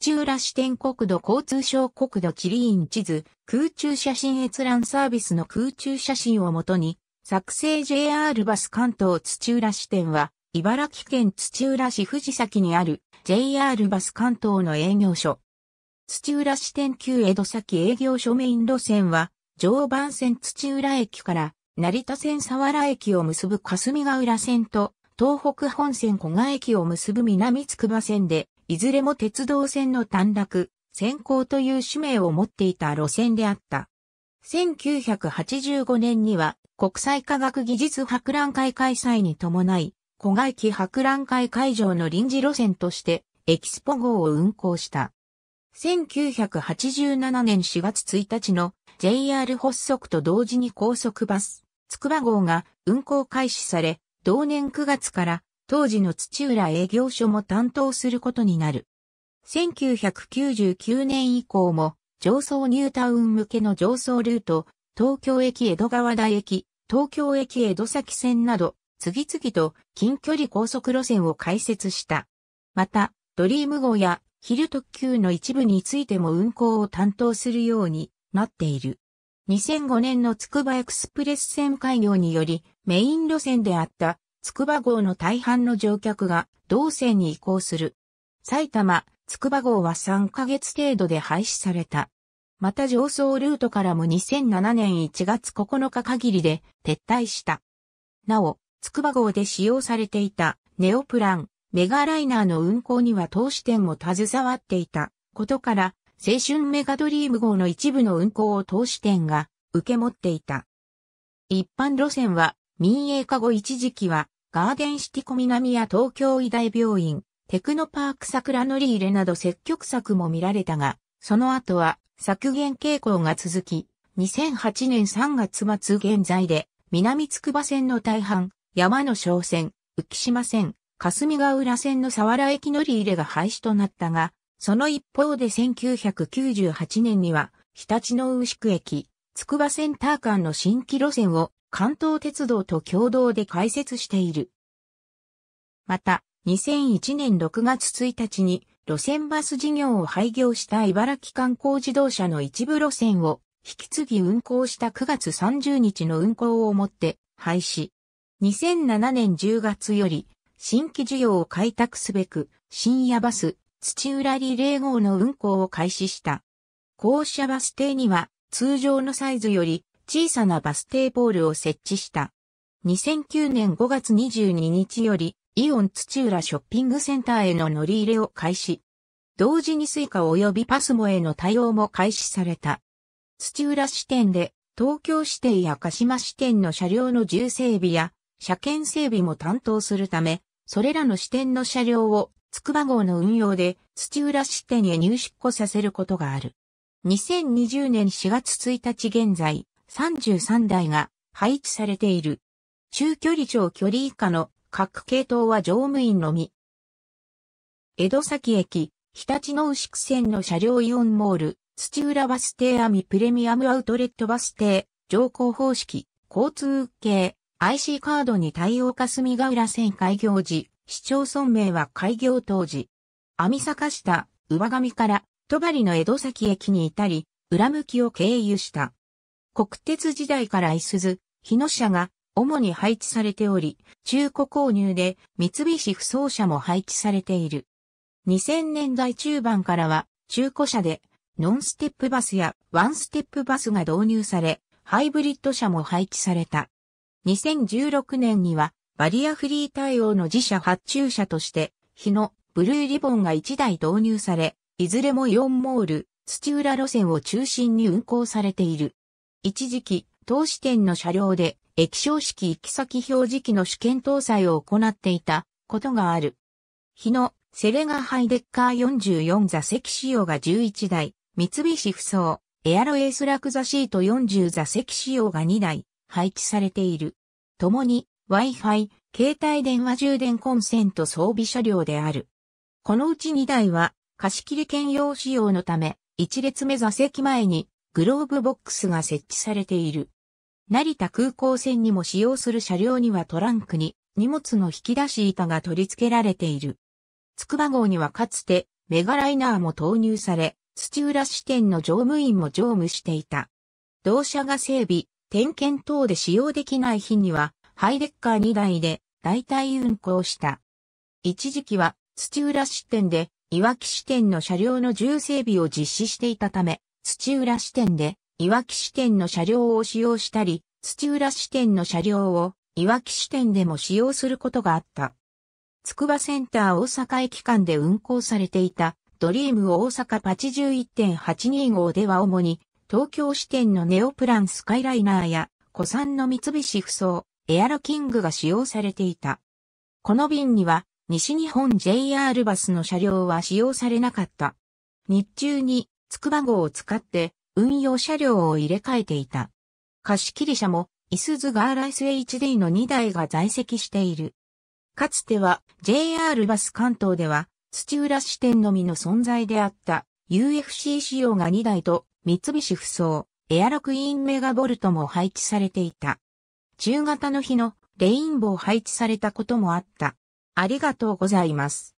土浦支店国土交通省国土地理院地図、空中写真閲覧サービスの空中写真をもとに、作成 JR バス関東土浦支店は、茨城県土浦市藤崎にある JR バス関東の営業所。土浦支店旧江戸崎営業所メイン路線は、常磐線土浦駅から成田線佐原駅を結ぶ霞ヶ浦線と東北本線古賀駅を結ぶ南筑波線で、いずれも鉄道線の短絡、先行という使命を持っていた路線であった。1985年には国際科学技術博覧会開催に伴い、小外機博覧会会場の臨時路線としてエキスポ号を運行した。1987年4月1日の JR 発足と同時に高速バス、つくば号が運行開始され、同年9月から当時の土浦営業所も担当することになる。1999年以降も、上層ニュータウン向けの上層ルート、東京駅江戸川台駅、東京駅江戸崎線など、次々と近距離高速路線を開設した。また、ドリーム号や昼特急の一部についても運行を担当するようになっている。2005年のつくばエクスプレス線開業により、メイン路線であった筑波号の大半の乗客が同線に移行する。埼玉、筑波号は3ヶ月程度で廃止された。また上層ルートからも2007年1月9日限りで撤退した。なお、筑波号で使用されていたネオプラン、メガライナーの運行には投資店も携わっていたことから、青春メガドリーム号の一部の運行を投資店が受け持っていた。一般路線は民営化後一時期は、ガーデンシティコ南や東京医大病院、テクノパーク桜乗り入れなど積極策も見られたが、その後は削減傾向が続き、2008年3月末現在で、南筑波線の大半、山の小線、浮島線、霞ヶ浦線の沢原駅乗り入れが廃止となったが、その一方で1998年には、日立の牛久駅、筑波センター間の新規路線を関東鉄道と共同で開設している。また、2001年6月1日に路線バス事業を廃業した茨城観光自動車の一部路線を引き継ぎ運行した9月30日の運行をもって廃止。2007年10月より新規需要を開拓すべく深夜バス土浦リレー号の運行を開始した。校舎バス停には通常のサイズより小さなバステーボールを設置した。2009年5月22日より、イオン土浦ショッピングセンターへの乗り入れを開始。同時にスイカ及びパスモへの対応も開始された。土浦支店で、東京支店や鹿島支店の車両の重整備や、車検整備も担当するため、それらの支店の車両を、筑波号の運用で土浦支店へ入出庫させることがある。2020年4月1日現在、33台が配置されている。中距離長距離以下の各系統は乗務員のみ。江戸崎駅、日立の牛久線の車両イオンモール、土浦バス停網プレミアムアウトレットバス停、乗降方式、交通系、IC カードに対応霞ヶ浦線開業時、市町村名は開業当時。網坂下、上上から、戸張の江戸崎駅に至り、裏向きを経由した。国鉄時代からいすず、日野車が主に配置されており、中古購入で三菱不走車も配置されている。2000年代中盤からは中古車でノンステップバスやワンステップバスが導入され、ハイブリッド車も配置された。2016年にはバリアフリー対応の自社発注車として、日野、ブルーリボンが1台導入され、いずれも4モール、土浦路線を中心に運行されている。一時期、投資店の車両で液晶式行き先表示器の試験搭載を行っていたことがある。日野、セレガハイデッカー44座席仕様が11台、三菱不走、エアロエースラクザシート40座席仕様が2台、配置されている。共に、Wi-Fi、携帯電話充電コンセント装備車両である。このうち2台は、貸切兼用仕様のため、1列目座席前にグローブボックスが設置されている。成田空港線にも使用する車両にはトランクに荷物の引き出し板が取り付けられている。筑波号にはかつてメガライナーも投入され、土浦支店の乗務員も乗務していた。同社が整備、点検等で使用できない日には、ハイデッカー2台で代替運行した。一時期は土浦支店でいわき支店の車両の重整備を実施していたため、土浦支店で、いわき支店の車両を使用したり、土浦支店の車両を、いわき支店でも使用することがあった。筑波センター大阪駅間で運行されていた、ドリーム大阪81.82号では主に、東京支店のネオプランスカイライナーや、古参の三菱ふそう、エアロキングが使用されていた。この便には、西日本 JR バスの車両は使用されなかった。日中に筑波号を使って運用車両を入れ替えていた。貸切車も、イスズガーラ SHD の2台が在籍している。かつては JR バス関東では土浦支店のみの存在であった UFC 仕様が2台と三菱不走、エアロクイーンメガボルトも配置されていた。中型の日のレインボー配置されたこともあった。ありがとうございます。